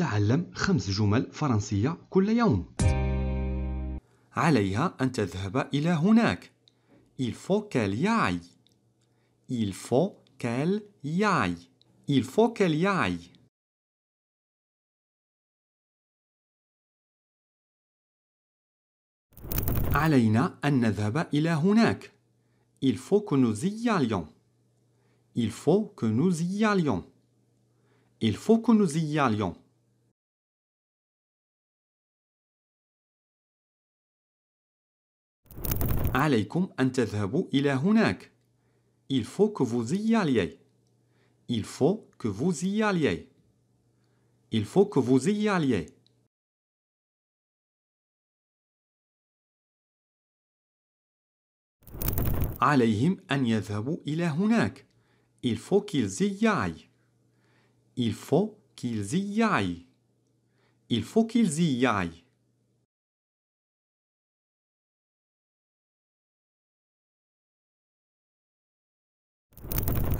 تعلم خمس جمل فرنسية كل يوم. عليها أن تذهب إلى هناك. Il faut qu'elle y aille. Il faut qu'elle y aille. Il faut qu'elle y aille. علينا أن نذهب إلى هناك. Il faut que nous y allions. Il faut que nous y allions. Il faut que nous y allions. عليكم أن تذهبوا إلى هناك. Il faut que vous y alliez. Il faut que vous y alliez. Il faut que vous y alliez. عليهم أن يذهبوا إلى هناك. Il faut qu'ils y aillent. Il faut qu'ils y aillent. Il faut qu'ils y aillent.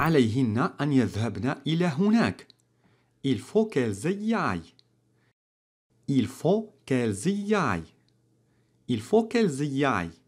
عليهن أن يذهبن إلى هناك. Il faut qu'elles y aillent. Il faut qu'elles y aillent. Il faut qu'elles y aillent.